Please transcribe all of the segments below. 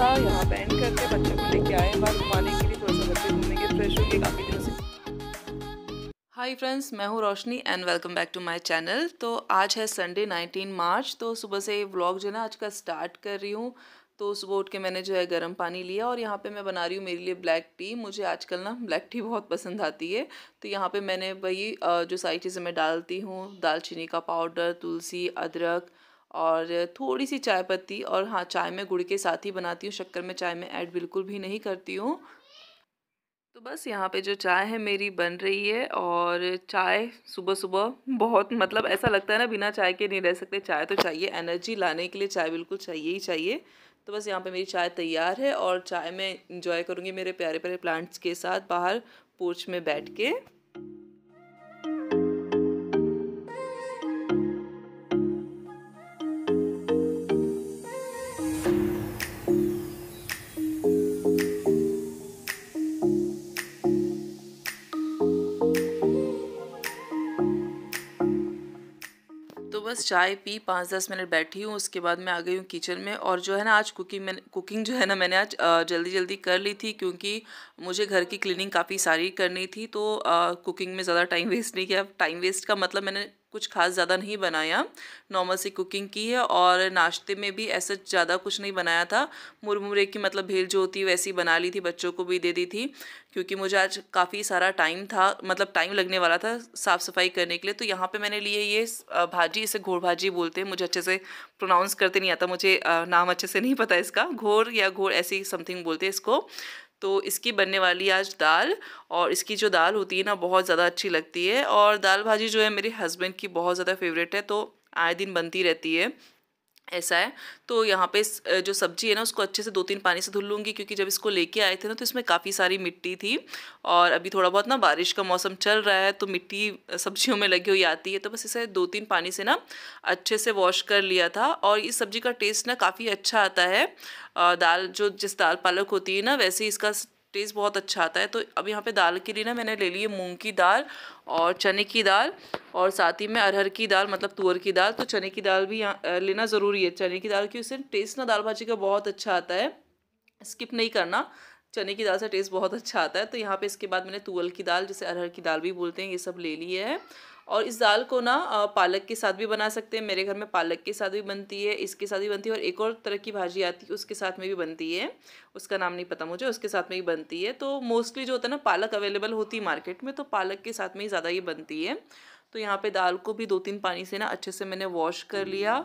था यहाँ पे एंड करके बच्चों को लेके आए बाहर घुमाने के लिए थोड़ा सा बच्चे के फ्रेश होंगे काफ़ी दिनों से हाय फ्रेंड्स मैं हूँ Roshni and welcome back to my channel तो आज है संडे 19 मार्च तो सुबह से व्लॉग जो है ना आज का स्टार्ट कर रही हूँ तो सुबह उठ के मैंने जो है गर्म पानी लिया और यहाँ पे मैं बना रही हूँ मेरे लिए ब्लैक टी मुझे आजकल ना ब्लैक टी बहुत पसंद आती है तो यहाँ पे मैंने वही जो सारी चीज़ें मैं डालती हूँ दालचीनी का पाउडर तुलसी अदरक और थोड़ी सी चाय पत्ती और हाँ चाय में गुड़ के साथ ही बनाती हूँ शक्कर में चाय में ऐड बिल्कुल भी नहीं करती हूँ तो बस यहाँ पे जो चाय है मेरी बन रही है और चाय सुबह सुबह बहुत मतलब ऐसा लगता है ना बिना चाय के नहीं रह सकते चाय तो चाहिए एनर्जी लाने के लिए चाय बिल्कुल चाहिए ही चाहिए तो बस यहाँ पे मेरी चाय तैयार है और चाय मैं इंजॉय करूँगी मेरे प्यारे प्यारे प्लांट्स के साथ बाहर पोर्च में बैठ के बस चाय पी पाँच दस मिनट बैठी हूँ उसके बाद मैं आ गई हूँ किचन में और जो है ना आज कुकिंग मैंने कुकिंग जो है ना मैंने आज जल्दी जल्दी कर ली थी क्योंकि मुझे घर की क्लीनिंग काफ़ी सारी करनी थी तो कुकिंग में ज़्यादा टाइम वेस्ट नहीं किया टाइम वेस्ट का मतलब मैंने कुछ खास ज़्यादा नहीं बनाया नॉर्मल सी कुकिंग की है और नाश्ते में भी ऐसा ज़्यादा कुछ नहीं बनाया था मुरमुरे की मतलब भेल जो होती है वैसी बना ली थी बच्चों को भी दे दी थी क्योंकि मुझे आज काफ़ी सारा टाइम था मतलब टाइम लगने वाला था साफ़ सफाई करने के लिए तो यहाँ पे मैंने लिए ये भाजी इसे घोड़ भाजी बोलते हैं मुझे अच्छे से प्रोनाउंस करते नहीं आता मुझे नाम अच्छे से नहीं पता इसका घोर या घोर ऐसी समथिंग बोलते हैं इसको तो इसकी बनने वाली आज दाल और इसकी जो दाल होती है ना बहुत ज़्यादा अच्छी लगती है और दाल भाजी जो है मेरे हस्बैंड की बहुत ज़्यादा फेवरेट है तो आए दिन बनती रहती है ऐसा है तो यहाँ पे जो सब्जी है ना उसको अच्छे से दो तीन पानी से धुल लूँगी क्योंकि जब इसको लेके आए थे ना तो इसमें काफ़ी सारी मिट्टी थी और अभी थोड़ा बहुत ना बारिश का मौसम चल रहा है तो मिट्टी सब्जियों में लगी हुई आती है तो बस इसे दो तीन पानी से ना अच्छे से वॉश कर लिया था और इस सब्ज़ी का टेस्ट ना काफ़ी अच्छा आता है दाल जो जिस दाल पालक होती है ना वैसे इसका टेस्ट बहुत अच्छा आता है तो अब यहाँ पे दाल के लिए ना मैंने ले ली है मूंग की दाल और चने की दाल और साथ ही में अरहर की दाल मतलब तुअर की दाल तो चने की दाल भी यहाँ लेना ज़रूरी है चने की दाल की उससे टेस्ट ना दाल भाजी का बहुत अच्छा आता है स्किप नहीं करना चने की दाल से टेस्ट बहुत अच्छा आता है तो यहाँ पे इसके बाद मैंने तुअल की दाल जैसे अरहर की दाल भी बोलते हैं ये सब ले लिए है और इस दाल को ना पालक के साथ भी बना सकते हैं मेरे घर में पालक के साथ भी बनती है इसके साथ भी बनती है और एक और तरह की भाजी आती है उसके साथ में भी बनती है उसका नाम नहीं पता मुझे उसके साथ में ही बनती है तो मोस्टली जो होता है ना पालक अवेलेबल होती है मार्केट में तो पालक के साथ में ही ज़्यादा ये बनती है तो यहाँ पर दाल को भी दो तीन पानी से ना अच्छे से मैंने वॉश कर लिया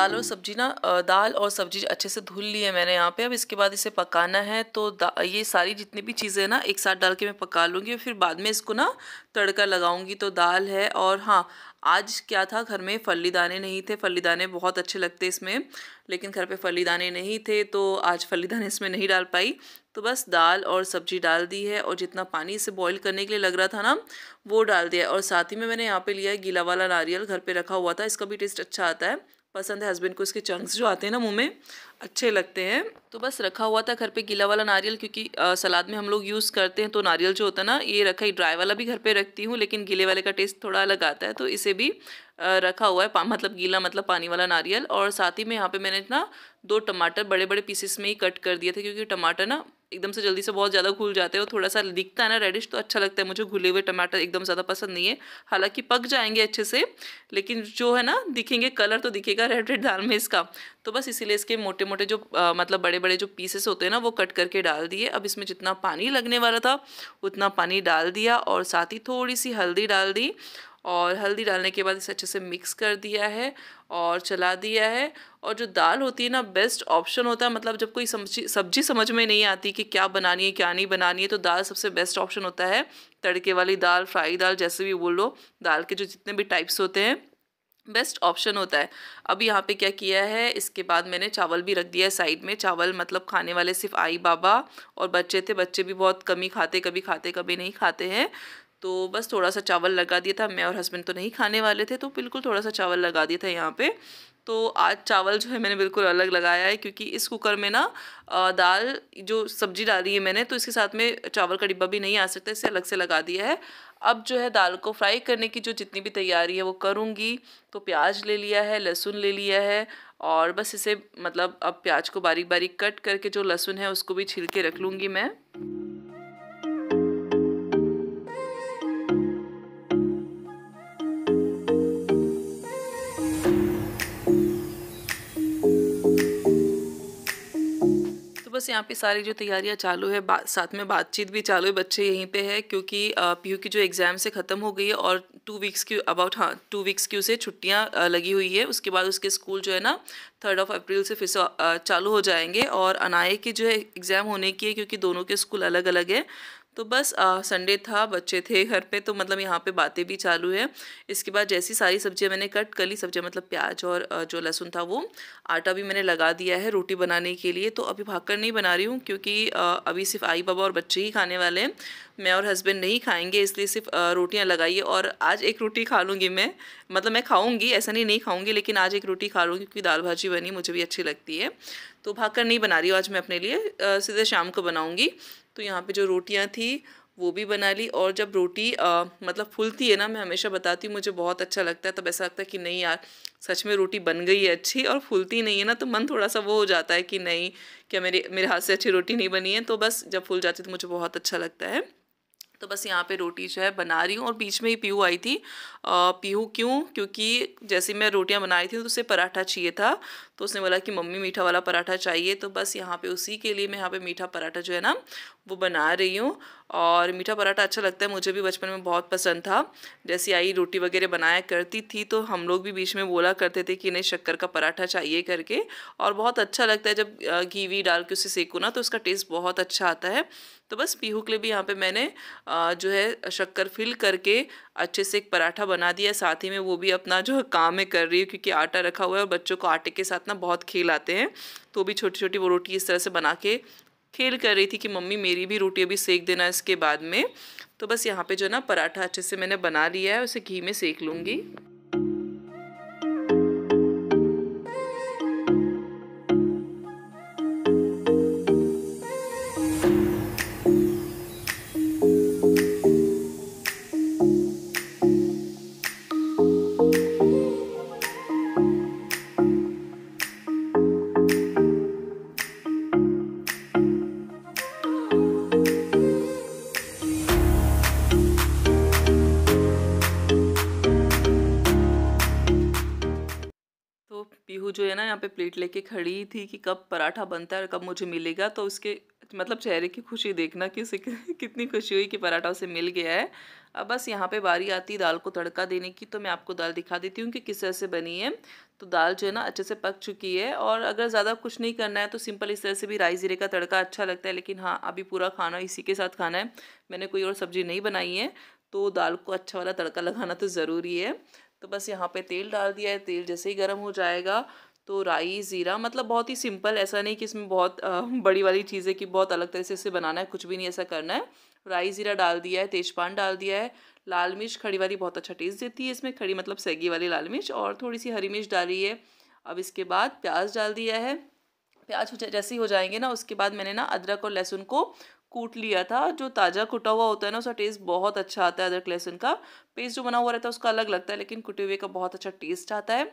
दाल और सब्जी ना दाल और सब्जी अच्छे से धुल ली है मैंने यहाँ पे अब इसके बाद इसे पकाना है तो ये सारी जितनी भी चीज़ें ना एक साथ डाल के मैं पका लूँगी फिर बाद में इसको ना तड़का लगाऊंगी तो दाल है और हाँ आज क्या था घर में फली दाने नहीं थे फली दाने बहुत अच्छे लगते इसमें लेकिन घर पे फली दाने नहीं थे तो आज फली दाने इसमें नहीं डाल पाई तो बस दाल और सब्जी डाल दी है और जितना पानी इसे बॉईल करने के लिए लग रहा था ना वो डाल दिया और साथ ही में मैंने यहाँ पे लिया है गीला वाला नारियल घर पे रखा हुआ था इसका भी टेस्ट अच्छा आता है पसंद है हस्बैंड को इसके चंक्स जो आते हैं ना मुंह में अच्छे लगते हैं तो बस रखा हुआ था घर पे गीला वाला नारियल क्योंकि आ, सलाद में हम लोग यूज़ करते हैं तो नारियल जो होता है ना ये रखा ही ड्राई वाला भी घर पे रखती हूँ लेकिन गीले वाले का टेस्ट थोड़ा अलग आता है तो इसे भी आ, रखा हुआ है मतलब गीला मतलब पानी वाला नारियल और साथ ही में यहाँ पर मैंने ना दो टमाटर बड़े बड़े पीसेस में ही कट कर दिए थे क्योंकि टमाटर ना एकदम से जल्दी से बहुत ज़्यादा घुल जाते हैं और थोड़ा सा दिखता है ना रेडिश तो अच्छा लगता है मुझे घुले हुए टमाटर एकदम ज़्यादा पसंद नहीं है हालांकि पक जाएंगे अच्छे से लेकिन जो है ना दिखेंगे कलर तो दिखेगा रेड रेड दाल में इसका तो बस इसीलिए इसके मोटे मोटे जो आ, मतलब बड़े बड़े जो पीसेस होते हैं ना वो कट करके डाल दिए अब इसमें जितना पानी लगने वाला था उतना पानी डाल दिया और साथ ही थोड़ी सी हल्दी डाल दी और हल्दी डालने के बाद इसे अच्छे से मिक्स कर दिया है और चला दिया है और जो दाल होती है ना बेस्ट ऑप्शन होता है मतलब जब कोई सब्जी सब्जी समझ में नहीं आती कि क्या बनानी है क्या नहीं बनानी है तो दाल सबसे बेस्ट ऑप्शन होता है तड़के वाली दाल फ्राई दाल जैसे भी बोल लो दाल के जो जितने भी टाइप्स होते हैं बेस्ट ऑप्शन होता है अब यहाँ पे क्या किया है इसके बाद मैंने चावल भी रख दिया है साइड में चावल मतलब खाने वाले सिर्फ आई बाबा और बच्चे थे बच्चे भी बहुत कमी खाते कभी खाते कभी नहीं खाते हैं तो बस थोड़ा सा चावल लगा दिया था मैं और हस्बैंड तो नहीं खाने वाले थे तो बिल्कुल थोड़ा सा चावल लगा दिया था यहाँ पे तो आज चावल जो है मैंने बिल्कुल अलग लगाया है क्योंकि इस कुकर में ना दाल जो सब्जी डाली है मैंने तो इसके साथ में चावल का डिब्बा भी नहीं आ सकता इसे अलग से लगा दिया है अब जो है दाल को फ्राई करने की जो जितनी भी तैयारी है वो करूँगी तो प्याज ले लिया है लहसुन ले लिया है और बस इसे मतलब अब प्याज को बारीक बारीक कट करके जो लहसुन है उसको भी छिल के रख लूँगी मैं बस यहाँ पे सारी जो तैयारियाँ चालू है साथ में बातचीत भी चालू है बच्चे यहीं पे है क्योंकि पीयू की जो एग्ज़ाम से ख़त्म हो गई है और टू वीक्स की अबाउट हाँ टू वीक्स की उसे छुट्टियाँ लगी हुई है उसके बाद उसके स्कूल जो है ना थर्ड ऑफ अप्रैल से फिर से चालू हो जाएंगे और अनाए की जो है एग्ज़ाम होने की है क्योंकि दोनों के स्कूल अलग अलग है तो बस संडे था बच्चे थे घर पे तो मतलब यहाँ पे बातें भी चालू है इसके बाद जैसी सारी सब्जियाँ मैंने कट कर ली सब्जियाँ मतलब प्याज और जो लहसुन था वो आटा भी मैंने लगा दिया है रोटी बनाने के लिए तो अभी भागकर नहीं बना रही हूँ क्योंकि अभी सिर्फ आई बाबा और बच्चे ही खाने वाले हैं मैं और हस्बैंड नहीं खाएंगे इसलिए सिर्फ रोटियाँ लगाइए और आज एक रोटी खा लूँगी मैं मतलब मैं खाऊँगी ऐसा नहीं नहीं खाऊँगी लेकिन आज एक रोटी खा लूँगी क्योंकि दाल भाजी बनी मुझे भी अच्छी लगती है तो भाग नहीं बना रही हूँ आज मैं अपने लिए सीधे शाम को बनाऊँगी तो यहाँ पे जो रोटियाँ थी वो भी बना ली और जब रोटी आ, मतलब फूलती है ना मैं हमेशा बताती हूँ मुझे बहुत अच्छा लगता है तब ऐसा लगता है कि नहीं यार सच में रोटी बन गई है अच्छी और फूलती नहीं है ना तो मन थोड़ा सा वो हो जाता है कि नहीं क्या मेरे मेरे हाथ से अच्छी रोटी नहीं बनी है तो बस जब फूल जाती तो मुझे बहुत अच्छा लगता है तो बस यहाँ पे रोटी जो है बना रही हूँ और बीच में ही पीहू आई थी पीहू क्यों क्योंकि जैसे मैं रोटियाँ बना रही थी तो उसे पराठा चाहिए था तो उसने बोला कि मम्मी मीठा वाला पराठा चाहिए तो बस यहाँ पे उसी के लिए मैं यहाँ पे मीठा पराठा जो है ना वो बना रही हूँ और मीठा पराठा अच्छा लगता है मुझे भी बचपन में बहुत पसंद था जैसे आई रोटी वगैरह बनाया करती थी तो हम लोग भी बीच में बोला करते थे कि नहीं शक्कर का पराठा चाहिए करके और बहुत अच्छा लगता है जब घी वी डाल के उसे सेकूँ ना तो उसका टेस्ट बहुत अच्छा आता है तो बस पीहू के लिए भी यहाँ पे मैंने जो है शक्कर फिल करके अच्छे से एक पराठा बना दिया साथ ही में वो भी अपना जो काम है कर रही है क्योंकि आटा रखा हुआ है और बच्चों को आटे के साथ ना बहुत खेल आते हैं तो भी छोटी छोटी वो रोटी इस तरह से बना के खेल कर रही थी कि मम्मी मेरी भी रोटी अभी सेक देना इसके बाद में तो बस यहाँ पर जो है ना पराठा अच्छे से मैंने बना लिया है उसे घी में सेक लूँगी यहाँ पे प्लेट लेके खड़ी थी कि कब पराठा बनता है और कब मुझे मिलेगा तो उसके मतलब चेहरे की खुशी देखना कि उसे कितनी खुशी हुई कि पराठा उसे मिल गया है अब बस यहाँ पे बारी आती है दाल को तड़का देने की तो मैं आपको दाल दिखा देती हूँ कि किस तरह से बनी है तो दाल जो है ना अच्छे से पक चुकी है और अगर ज़्यादा कुछ नहीं करना है तो सिंपल इस तरह से भी राई जीरे का तड़का अच्छा लगता है लेकिन हाँ अभी पूरा खाना इसी के साथ खाना है मैंने कोई और सब्ज़ी नहीं बनाई है तो दाल को अच्छा वाला तड़का लगाना तो ज़रूरी है तो बस यहाँ पे तेल डाल दिया है तेल जैसे ही गर्म हो जाएगा तो राई ज़ीरा मतलब बहुत ही सिंपल ऐसा नहीं कि इसमें बहुत बड़ी वाली चीज़ें कि बहुत अलग तरह से इसे बनाना है कुछ भी नहीं ऐसा करना है राई ज़ीरा डाल दिया है तेजपान डाल दिया है लाल मिर्च खड़ी वाली बहुत अच्छा टेस्ट देती है इसमें खड़ी मतलब सैगी वाली लाल मिर्च और थोड़ी सी हरी मिर्च डाली है अब इसके बाद प्याज डाल दिया है प्याज जैसे ही हो जाएंगे ना उसके बाद मैंने ना अदरक और लहसुन को कूट लिया था जो ताज़ा कूटा हुआ होता है ना उसका टेस्ट बहुत अच्छा आता है अदरक लहसुन का पेस्ट जो बना हुआ रहता है उसका अलग लगता है लेकिन कुटे हुए का बहुत अच्छा टेस्ट आता है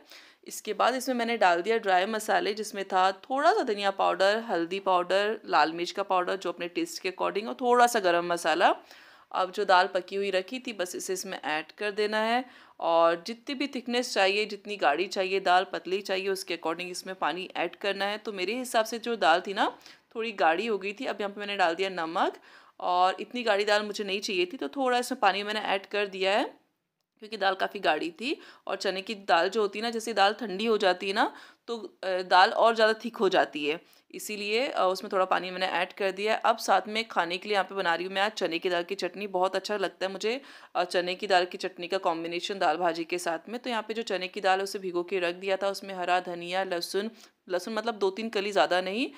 इसके बाद इसमें मैंने डाल दिया ड्राई मसाले जिसमें था थोड़ा सा धनिया पाउडर हल्दी पाउडर लाल मिर्च का पाउडर जो अपने टेस्ट के अकॉर्डिंग और थोड़ा सा गरम मसाला अब जो दाल पकी हुई रखी थी बस इसे इसमें ऐड कर देना है और जितनी भी थिकनेस चाहिए जितनी गाढ़ी चाहिए दाल पतली चाहिए उसके अकॉर्डिंग इसमें पानी ऐड करना है तो मेरे हिसाब से जो दाल थी ना थोड़ी गाढ़ी हो गई थी अब यहाँ पे मैंने डाल दिया नमक और इतनी गाढ़ी दाल मुझे नहीं चाहिए थी तो थोड़ा इसमें पानी मैंने ऐड कर दिया है क्योंकि दाल काफ़ी गाढ़ी थी और चने की दाल जो होती है ना जैसे दाल ठंडी हो जाती है ना तो दाल और ज़्यादा थिक हो जाती है इसीलिए उसमें थोड़ा पानी मैंने ऐड कर दिया है अब साथ में खाने के लिए यहाँ पे बना रही हूँ मैं आज चने की दाल की चटनी बहुत अच्छा लगता है मुझे चने की दाल की चटनी का कॉम्बिनेशन दाल भाजी के साथ में तो यहाँ पे जो चने की दाल उसे भिगो के रख दिया था उसमें हरा धनिया लहसुन लहसुन मतलब दो तीन कली ज़्यादा नहीं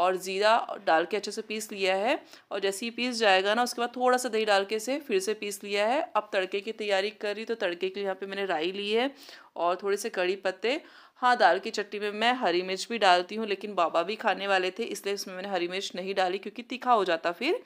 और ज़ीरा डाल के अच्छे से पीस लिया है और जैसे ही पीस जाएगा ना उसके बाद थोड़ा सा दही डाल के से फिर से पीस लिया है अब तड़के की तैयारी कर रही तो तड़के के लिए यहाँ पे मैंने राई ली है और थोड़े से कड़ी पत्ते हाँ दाल की चट्टी में मैं हरी मिर्च भी डालती हूँ लेकिन बाबा भी खाने वाले थे इसलिए इसमें मैंने हरी मिर्च नहीं डाली क्योंकि तीखा हो जाता फिर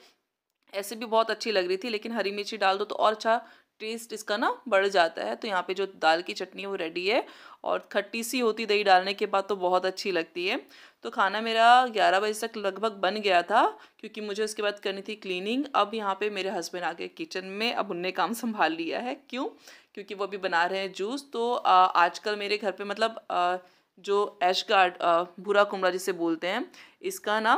ऐसे भी बहुत अच्छी लग रही थी लेकिन हरी मिर्ची डाल दो तो और अच्छा टेस्ट इसका ना बढ़ जाता है तो यहाँ पे जो दाल की चटनी है वो रेडी है और खट्टी सी होती दही डालने के बाद तो बहुत अच्छी लगती है तो खाना मेरा ग्यारह बजे तक लगभग बन गया था क्योंकि मुझे उसके बाद करनी थी क्लीनिंग अब यहाँ पे मेरे हस्बैंड आके किचन में अब उनने काम संभाल लिया है क्यों क्योंकि वो अभी बना रहे हैं जूस तो आजकल मेरे घर पर मतलब आ, जो एश गार्ड भूरा कुमड़ा जिसे बोलते हैं इसका ना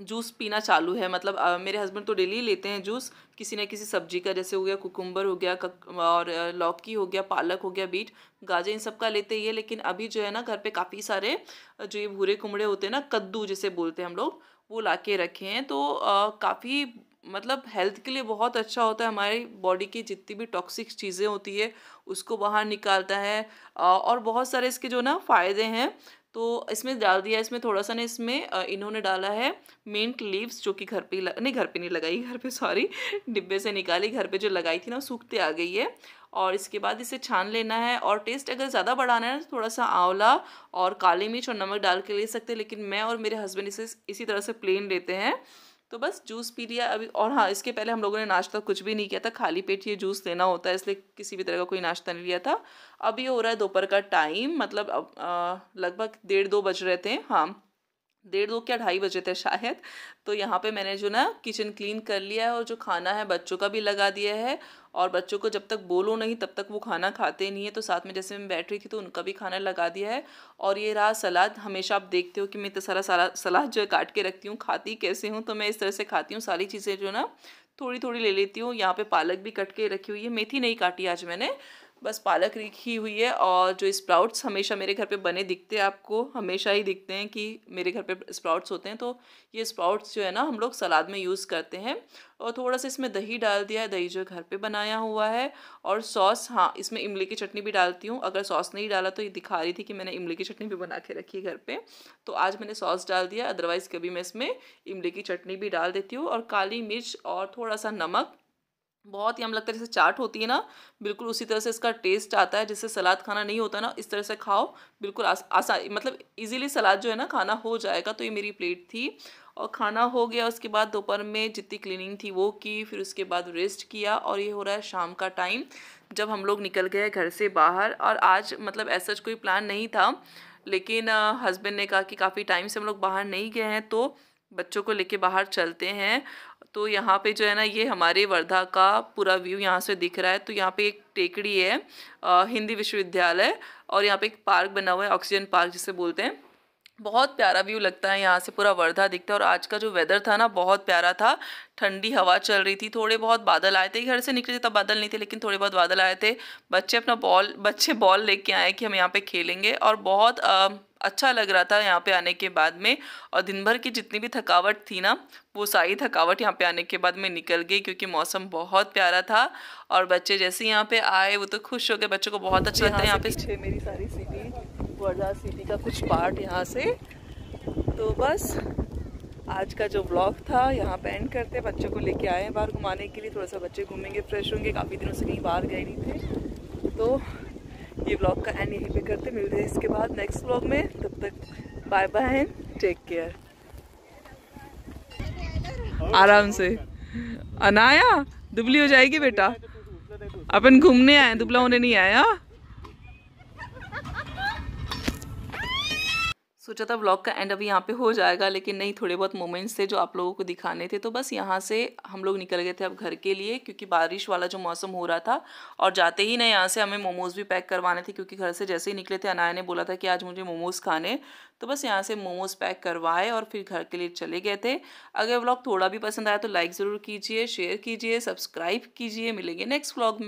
जूस पीना चालू है मतलब आ, मेरे हस्बैंड तो डेली लेते हैं जूस किसी ना किसी सब्जी का जैसे हो गया कुकुम्बर हो गया कक, और लौकी हो गया पालक हो गया बीट गाजर इन सब का लेते ही है लेकिन अभी जो है ना घर पे काफ़ी सारे जो ये भूरे कुमड़े होते हैं ना कद्दू जिसे बोलते हैं हम लोग वो ला के रखे हैं तो काफ़ी मतलब हेल्थ के लिए बहुत अच्छा होता है हमारी बॉडी की जितनी भी टॉक्सिक चीज़ें होती है उसको बाहर निकालता है और बहुत सारे इसके जो ना फ़ायदे हैं तो इसमें डाल दिया इसमें थोड़ा सा ना इसमें इन्होंने डाला है मिंट लीव्स जो कि घर पे लग, नहीं घर पे नहीं लगाई घर पे सॉरी डिब्बे से निकाली घर पे जो लगाई थी ना सूखते आ गई है और इसके बाद इसे छान लेना है और टेस्ट अगर ज़्यादा बढ़ाना है तो थोड़ा सा आंवला और काली मिर्च और नमक डाल के ले सकते हैं लेकिन मैं और मेरे हस्बैंड इसे इसी तरह से प्लेन लेते हैं तो बस जूस पी लिया अभी और हाँ इसके पहले हम लोगों ने नाश्ता कुछ भी नहीं किया था खाली पेट ये जूस लेना होता है इसलिए किसी भी तरह का कोई नाश्ता नहीं लिया था अब ये हो रहा है दोपहर का टाइम मतलब अब लगभग डेढ़ दो बज रहे थे हाँ डेढ़ दो क्या ढाई बजे थे शायद तो यहाँ पे मैंने जो ना किचन क्लीन कर लिया है और जो खाना है बच्चों का भी लगा दिया है और बच्चों को जब तक बोलो नहीं तब तक वो खाना खाते नहीं है तो साथ में जैसे मैं बैठ रही थी तो उनका भी खाना लगा दिया है और ये रहा सलाद हमेशा आप देखते हो कि मैं तो सारा सारा सलाद जो है काट के रखती हूँ खाती कैसे हूँ तो मैं इस तरह से खाती हूँ सारी चीज़ें जो ना थोड़ी थोड़ी ले लेती हूँ यहाँ पर पालक भी कट के रखी हुई है मेथी नहीं काटी आज मैंने बस पालक रखी हुई है और जो स्प्राउट्स हमेशा मेरे घर पे बने दिखते हैं आपको हमेशा ही दिखते हैं कि मेरे घर पे स्प्राउट्स होते हैं तो ये स्प्राउट्स जो है ना हम लोग सलाद में यूज़ करते हैं और थोड़ा सा इसमें दही डाल दिया है दही जो घर पे बनाया हुआ है और सॉस हाँ इसमें इमली की चटनी भी डालती हूँ अगर सॉस नहीं डाला तो ये दिखा रही थी कि मैंने इमली की चटनी भी बना के रखी है घर पर तो आज मैंने सॉस डाल दिया अदरवाइज़ कभी मैं इसमें इमली की चटनी भी डाल देती हूँ और काली मिर्च और थोड़ा सा नमक बहुत ही हम लगता है जैसे चाट होती है ना बिल्कुल उसी तरह से इसका टेस्ट आता है जैसे सलाद खाना नहीं होता ना इस तरह से खाओ बिल्कुल आस, मतलब इजीली सलाद जो है ना खाना हो जाएगा तो ये मेरी प्लेट थी और खाना हो गया उसके बाद दोपहर में जितनी क्लीनिंग थी वो की फिर उसके बाद रेस्ट किया और ये हो रहा है शाम का टाइम जब हम लोग निकल गए घर से बाहर और आज मतलब ऐसा कोई प्लान नहीं था लेकिन हस्बैंड ने कहा कि काफ़ी टाइम से हम लोग बाहर नहीं गए हैं तो बच्चों को लेके बाहर चलते हैं तो यहाँ पे जो है ना ये हमारे वर्धा का पूरा व्यू यहाँ से दिख रहा है तो यहाँ पे एक टेकड़ी है आ, हिंदी विश्वविद्यालय और यहाँ पे एक पार्क बना हुआ है ऑक्सीजन पार्क जिसे बोलते हैं बहुत प्यारा व्यू लगता है यहाँ से पूरा वर्धा दिखता है और आज का जो वेदर था ना बहुत प्यारा था ठंडी हवा चल रही थी थोड़े बहुत बादल आए थे घर से निकले तब बादल नहीं थे लेकिन थोड़े बहुत बादल आए थे बच्चे अपना बॉल बच्चे बॉल लेके आए कि हम यहाँ पे खेलेंगे और बहुत आ, अच्छा लग रहा था यहाँ पे आने के बाद में और दिन भर की जितनी भी थकावट थी ना वो सारी थकावट यहाँ पे आने के बाद में निकल गई क्योंकि मौसम बहुत प्यारा था और बच्चे जैसे यहाँ पे आए वो तो खुश हो गए बच्चों को बहुत अच्छा लगता है यहाँ पे मेरी सारी सिटी वर्धा सिटी का कुछ पार्ट यहाँ से तो बस आज का जो ब्लॉग था यहाँ पे एंड करते बच्चों को लेके आए हैं बाहर घुमाने के लिए थोड़ा सा बच्चे घूमेंगे फ्रेश होंगे काफ़ी दिनों से कहीं बाहर गए नहीं थे तो ये ब्लॉग का एंड यहीं पे करते मिलते हैं इसके बाद नेक्स्ट ब्लॉग में तब तक बाय बाय टेक केयर आराम से अनाया दुबली हो जाएगी बेटा अपन घूमने आए दुबला होने नहीं आया सोचा था ब्लॉग का एंड अभी यहाँ पे हो जाएगा लेकिन नहीं थोड़े बहुत मोमेंट्स थे जो आप लोगों को दिखाने थे तो बस यहाँ से हम लोग निकल गए थे अब घर के लिए क्योंकि बारिश वाला जो मौसम हो रहा था और जाते ही ना यहाँ से हमें मोमोज़ भी पैक करवाने थे क्योंकि घर से जैसे ही निकले थे अनाया ने बोला था कि आज मुझे मोमोज़ खाने तो बस यहाँ से मोमोज़ पैक करवाए और फिर घर के लिए चले गए थे अगर ब्लॉग थोड़ा भी पसंद आया तो लाइक ज़रूर कीजिए शेयर कीजिए सब्सक्राइब कीजिए मिलेंगे नेक्स्ट ब्लॉग में